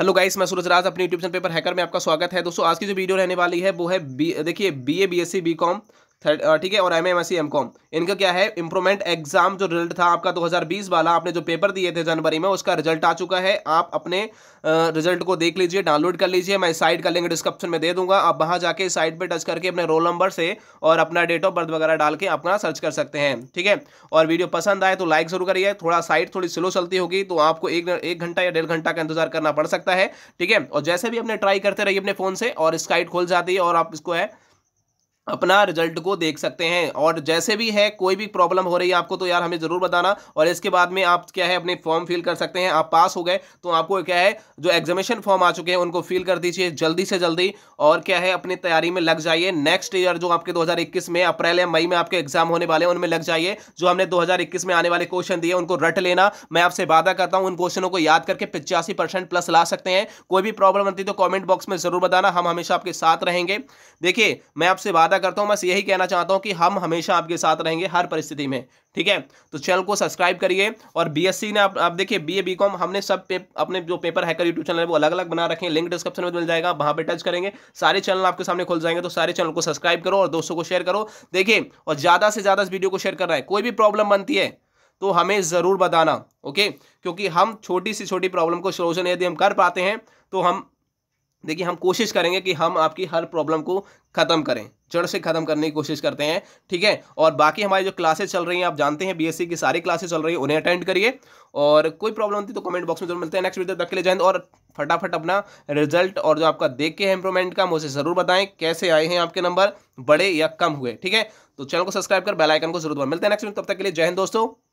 hello guys मैं सूरज राज अपने YouTube channel paper hacker में आपका स्वागत है दोस्तों आज की जो वीडियो रहने वाली है वो है बी देखिए BA BSc BCom third uh, ठीक है और एम एम एस इनका क्या है इंप्रूवमेंट एग्जाम जो रिजल्ट था आपका 2020 वाला आपने जो पेपर दिए थे जनवरी में उसका रिजल्ट आ चुका है आप अपने रिजल्ट uh, को देख लीजिए डाउनलोड कर लीजिए मैं साइट का लिंक डिस्क्रिप्शन में दे दूंगा आप वहां जाके साइट पर टच करके अपने रोल नंबर से और अपना डेट ऑफ बर्थ वगैरह डाल के अपना सर्च कर सकते हैं ठीक है और वीडियो पसंद आए तो लाइक जरूर करिए थोड़ा साइट थोड़ी स्लो चलती होगी तो आपको एक एक घंटा या डेढ़ घंटा का इंतजार करना पड़ सकता है ठीक है और जैसे भी अपने ट्राई करते रहिए अपने फ़ोन से और स्काइट खोल जाती है और आप इसको है अपना रिजल्ट को देख सकते हैं और जैसे भी है कोई भी प्रॉब्लम हो रही है आपको तो यार हमें ज़रूर बताना और इसके बाद में आप क्या है अपने फॉर्म फिल कर सकते हैं आप पास हो गए तो आपको क्या है जो एग्जामिनेशन फॉर्म आ चुके हैं उनको फिल कर दीजिए जल्दी से जल्दी और क्या है अपनी तैयारी में लग जाइए नेक्स्ट ईयर जो आपके दो में अप्रैल या मई में आपके एग्जाम होने वाले हैं उनमें लग जाइए जो हमने दो में आने वाले क्वेश्चन दिए उनको रट लेना मैं आपसे वादा करता हूँ उन क्वेश्चनों को याद करके पिचासी प्लस ला सकते हैं कोई भी प्रॉब्लम बनती तो कॉमेंट बॉक्स में ज़रूर बताना हम हमेशा आपके साथ रहेंगे देखिए मैं आपसे वादा वादा करता हूँ बस यही कहना चाहता हूँ कि हम हमेशा आपके साथ रहेंगे हर परिस्थिति में ठीक है तो चैनल को सब्सक्राइब करिए और बीएससी ने आप, आप देखिए बीए बीकॉम हमने सब पे, अपने जो पेपर हैकर यूट्यूब चैनल है वो अलग अलग बना रखे हैं लिंक डिस्क्रिप्शन में मिल जाएगा वहाँ पर टच करेंगे सारे चैनल आपके सामने खुल जाएंगे तो सारे चैनल को सब्सक्राइब करो और दोस्तों को शेयर करो देखिए और ज़्यादा से ज़्यादा इस वीडियो को शेयर करना है कोई भी प्रॉब्लम बनती है तो हमें ज़रूर बताना ओके क्योंकि हम छोटी सी छोटी प्रॉब्लम को सोल्यूशन यदि हम कर पाते हैं तो हम देखिए हम कोशिश करेंगे कि हम आपकी हर प्रॉब्लम को ख़त्म करें जड़ से ख़त्म करने की कोशिश करते हैं ठीक है और बाकी हमारी जो क्लासेस चल रही हैं आप जानते हैं बीएससी की सारी क्लासेस चल रही है उन्हें अटेंड करिए और कोई प्रॉब्लम होती तो कमेंट बॉक्स में जरूर मिलते हैं नेक्स्ट वीडियो तक के लिए जाए और फटाफट अपना रिजल्ट और जो आपका देख के है इंप्रूवमेंट का मुझे ज़रूर बताएं कैसे आए हैं आपके नंबर बड़े या कम हुए ठीक है तो चैनल को सब्सक्राइब कर बेलाइकन को जरूर मिलते हैं नेक्स्ट वीडियो तब तक के लिए जय हिंद दोस्तों